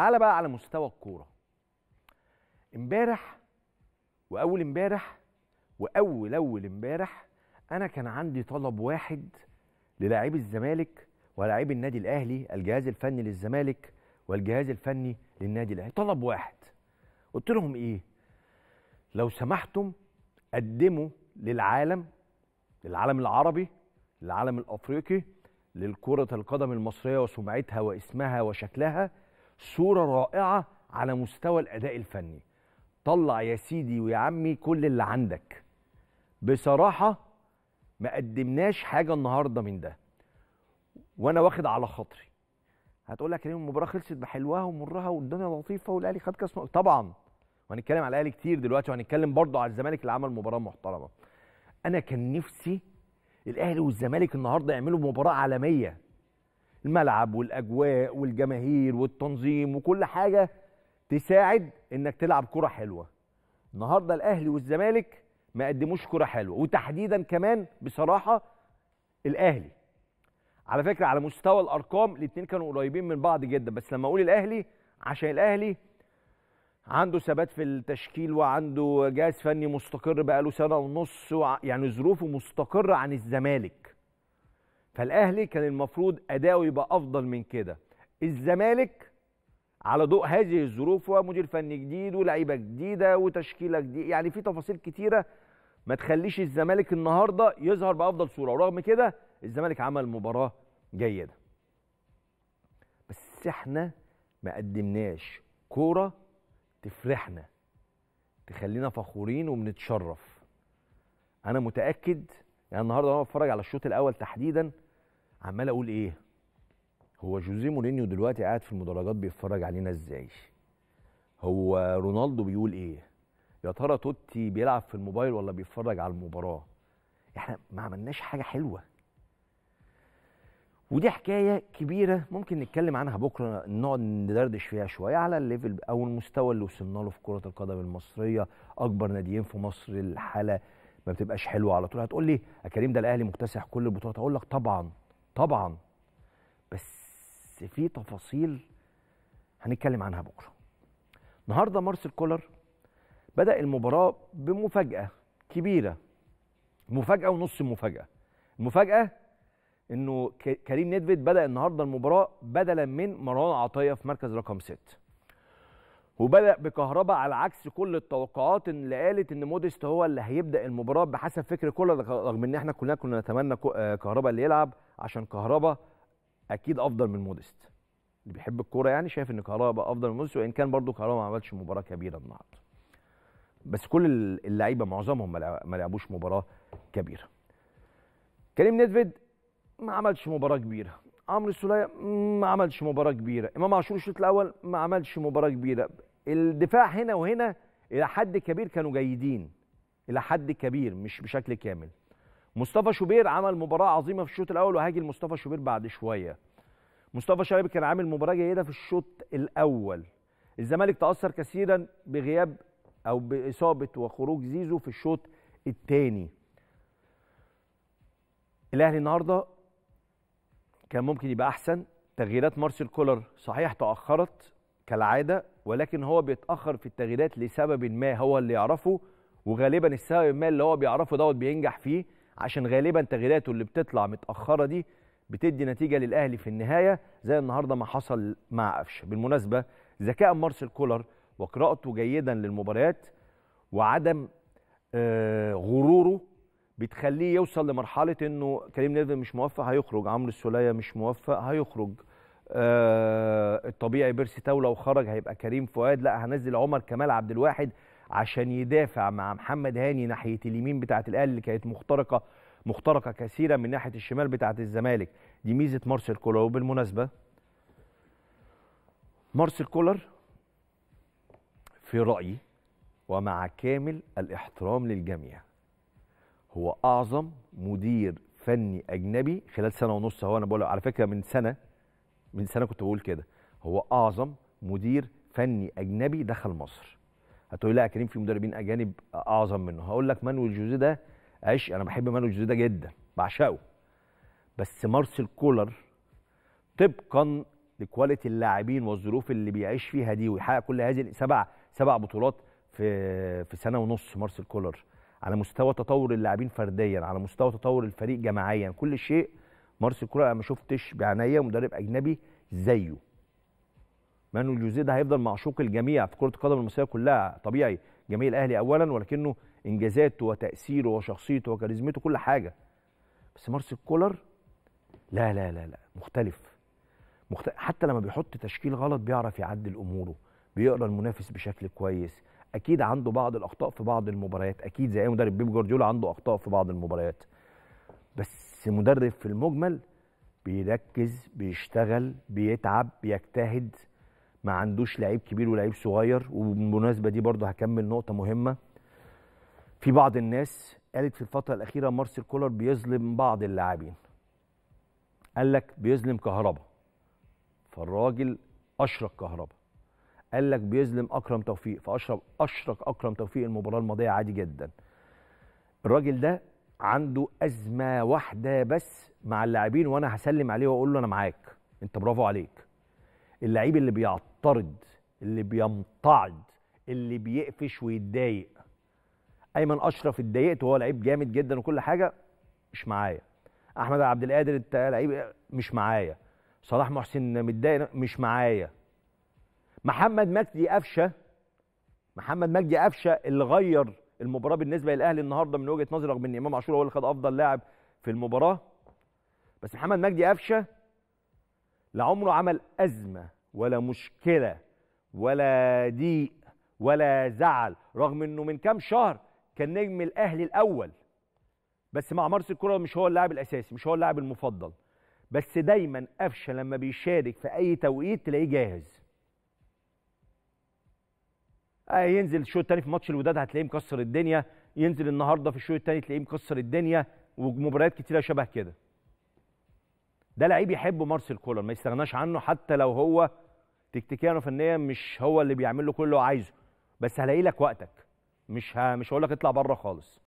تعال بقى على مستوى الكوره امبارح واول امبارح واول اول امبارح انا كان عندي طلب واحد للاعبي الزمالك ولاعبي النادي الاهلي الجهاز الفني للزمالك والجهاز الفني للنادي الاهلي طلب واحد قلت لهم ايه لو سمحتم قدموا للعالم للعالم العربي للعالم الافريقي للكره القدم المصريه وسمعتها واسمها وشكلها صوره رائعه على مستوى الاداء الفني طلع يا سيدي ويا عمي كل اللي عندك بصراحه ما قدمناش حاجه النهارده من ده وانا واخد على خاطري هتقول لك المباراه خلصت بحلوها ومرها والدنيا لطيفه والاهلي خد كاس طبعا وهنتكلم على الاهلي كتير دلوقتي وهنتكلم برضه على الزمالك اللي عمل مباراه محترمه انا كان نفسي الاهلي والزمالك النهارده يعملوا مباراه عالميه الملعب والاجواء والجماهير والتنظيم وكل حاجه تساعد انك تلعب كره حلوه النهارده الاهلي والزمالك ما قدموش كره حلوه وتحديدا كمان بصراحه الاهلي على فكره على مستوى الارقام الاثنين كانوا قريبين من بعض جدا بس لما اقول الاهلي عشان الاهلي عنده ثبات في التشكيل وعنده جهاز فني مستقر بقاله سنه ونص يعني ظروفه مستقره عن الزمالك فالاهلي كان المفروض اداؤه يبقى افضل من كده الزمالك على ضوء هذه الظروف ومدير فني جديد ولاعيبه جديده وتشكيله جديده يعني في تفاصيل كتيره ما تخليش الزمالك النهارده يظهر بافضل صوره ورغم كده الزمالك عمل مباراه جيده بس احنا ما قدمناش كوره تفرحنا تخلينا فخورين وبنتشرف انا متاكد يعني النهارده وانا بتفرج على الشوط الاول تحديدا عمال اقول ايه هو جوزيه مورينيو دلوقتي قاعد في المدرجات بيتفرج علينا ازاي هو رونالدو بيقول ايه يا ترى توتي بيلعب في الموبايل ولا بيتفرج على المباراه احنا ما عملناش حاجه حلوه ودي حكايه كبيره ممكن نتكلم عنها بكره نقعد ندردش فيها شويه على الليفل او المستوى اللي وصلنا له في كره القدم المصريه اكبر ناديين في مصر الحاله ما بتبقاش حلوه على طول هتقول لي يا كريم ده الاهلي مكتسح كل البطولات اقول لك طبعا طبعا بس في تفاصيل هنتكلم عنها بكره النهارده مارسيل كولر بدا المباراه بمفاجاه كبيره مفاجاه ونص مفاجاه المفاجاه انه كريم نيدفيد بدا النهارده المباراه بدلا من مروان عطيه في مركز رقم 6 وبدا بكهرباء على عكس كل التوقعات اللي قالت ان موديست هو اللي هيبدا المباراه بحسب فكر كل رغم ان احنا كلنا كنا نتمنى آه، كهرباء اللي يلعب عشان كهرباء اكيد افضل من موديست اللي بيحب الكوره يعني شايف ان كهرباء افضل من موديست وان كان برضو كهرباء ما عملش مباراه كبيره النهارده بس كل اللعيبه معظمهم ما لعبوش مباراه كبيره كريم نيدفيد ما عملش مباراه كبيره عمرو السوليه ما عملش مباراه كبيره امام عاشور الشوط الاول ما عملش مباراه كبيره الدفاع هنا وهنا الى حد كبير كانوا جيدين الى حد كبير مش بشكل كامل مصطفى شوبير عمل مباراه عظيمه في الشوط الاول وهاجي لمصطفى شوبير بعد شويه مصطفى شوبير كان عامل مباراه جيده في الشوط الاول الزمالك تاثر كثيرا بغياب او باصابه وخروج زيزو في الشوط الثاني الاهلي النهارده كان ممكن يبقى احسن تغييرات مارسيل كولر صحيح تاخرت كالعاده ولكن هو بيتاخر في التغييرات لسبب ما هو اللي يعرفه وغالبا السبب ما اللي هو بيعرفه دوت بينجح فيه عشان غالبا تغييراته اللي بتطلع متاخره دي بتدي نتيجه للاهلي في النهايه زي النهارده ما حصل مع قفشه بالمناسبه ذكاء مارسيل كولر وقراءته جيدا للمباريات وعدم آه، غروره بتخليه يوصل لمرحله انه كريم نيفل مش موفق هيخرج عمرو السوليه مش موفق هيخرج آه الطبيعي بيرسي تاو لو خرج هيبقى كريم فؤاد لا هنزل عمر كمال عبد الواحد عشان يدافع مع محمد هاني ناحيه اليمين بتاعه الاهلي اللي كانت مخترقه مخترقه كثيرا من ناحيه الشمال بتاعه الزمالك دي ميزه مارسيل كولر وبالمناسبه مارسيل كولر في رايي ومع كامل الاحترام للجميع هو اعظم مدير فني اجنبي خلال سنه ونص هو انا بقول على فكره من سنه من سنه كنت بقول كده هو اعظم مدير فني اجنبي دخل مصر هتقول لي يا كريم في مدربين اجانب اعظم منه هقول لك مانويل جوزيه ده عش انا بحب مانويل جوزيه ده جدا بعشقه بس مارسيل كولر طبقا لكواليتي اللاعبين والظروف اللي بيعيش فيها دي ويحقق كل هذه سبع سبع بطولات في في سنه ونص مارسيل كولر على مستوى تطور اللاعبين فرديا على مستوى تطور الفريق جماعيا كل شيء مارسيل كولر انا ما شفتش بعناية مدرب اجنبي زيه مانويل جوزيه ده هيفضل معشوق الجميع في كره القدم المصريه كلها طبيعي جميع الاهلي اولا ولكنه انجازاته وتاثيره وشخصيته وكاريزمته كل حاجه بس مارسيل كولر لا لا لا لا مختلف, مختلف. حتى لما بيحط تشكيل غلط بيعرف يعدل اموره بيقرا المنافس بشكل كويس اكيد عنده بعض الاخطاء في بعض المباريات اكيد زي اي مدرب بيب جوارديولا عنده اخطاء في بعض المباريات بس بس المدرب في المجمل بيركز بيشتغل بيتعب بيجتهد ما عندوش لعيب كبير ولعيب صغير وبالمناسبه دي برضه هكمل نقطه مهمه في بعض الناس قالت في الفتره الاخيره مارسيل كولر بيظلم بعض اللاعبين قال لك بيظلم كهربا فالراجل اشرك كهربا قال لك بيظلم اكرم توفيق فأشرق اشرك اكرم توفيق المباراه الماضيه عادي جدا الراجل ده عنده ازمه واحده بس مع اللاعبين وانا هسلم عليه واقول له انا معاك انت برافو عليك اللعيب اللي بيعترض اللي بيمتعض اللي بيقفش ويتضايق ايمن اشرف اتضايقت وهو لعيب جامد جدا وكل حاجه مش معايا احمد عبد القادر لعيب مش معايا صلاح محسن متضايق مش معايا محمد مجدي قفشه محمد مجدي قفشه اللي غير المباراه بالنسبه للاهلي النهارده من وجهه نظري رغم ان امام عاشور هو اللي خد افضل لاعب في المباراه بس محمد مجدي قفشه لعمره عمل ازمه ولا مشكله ولا ضيق ولا زعل رغم انه من كام شهر كان نجم الاهلي الاول بس مع مارس الكره مش هو اللاعب الاساسي مش هو اللاعب المفضل بس دايما قفشه لما بيشارك في اي توقيت تلاقيه جاهز آه، ينزل الشوط الثاني في ماتش الوداد هتلاقيه مكسر الدنيا ينزل النهارده في الشوط الثاني تلاقيه مكسر الدنيا ومباريات كتيره شبه كده ده لعيب يحب مارسيل كولر ما يستغناش عنه حتى لو هو تكتيكيا وفنيا مش هو اللي بيعمل له كل اللي هو عايزه بس هلاقي لك وقتك مش ه... مش هقول لك اطلع بره خالص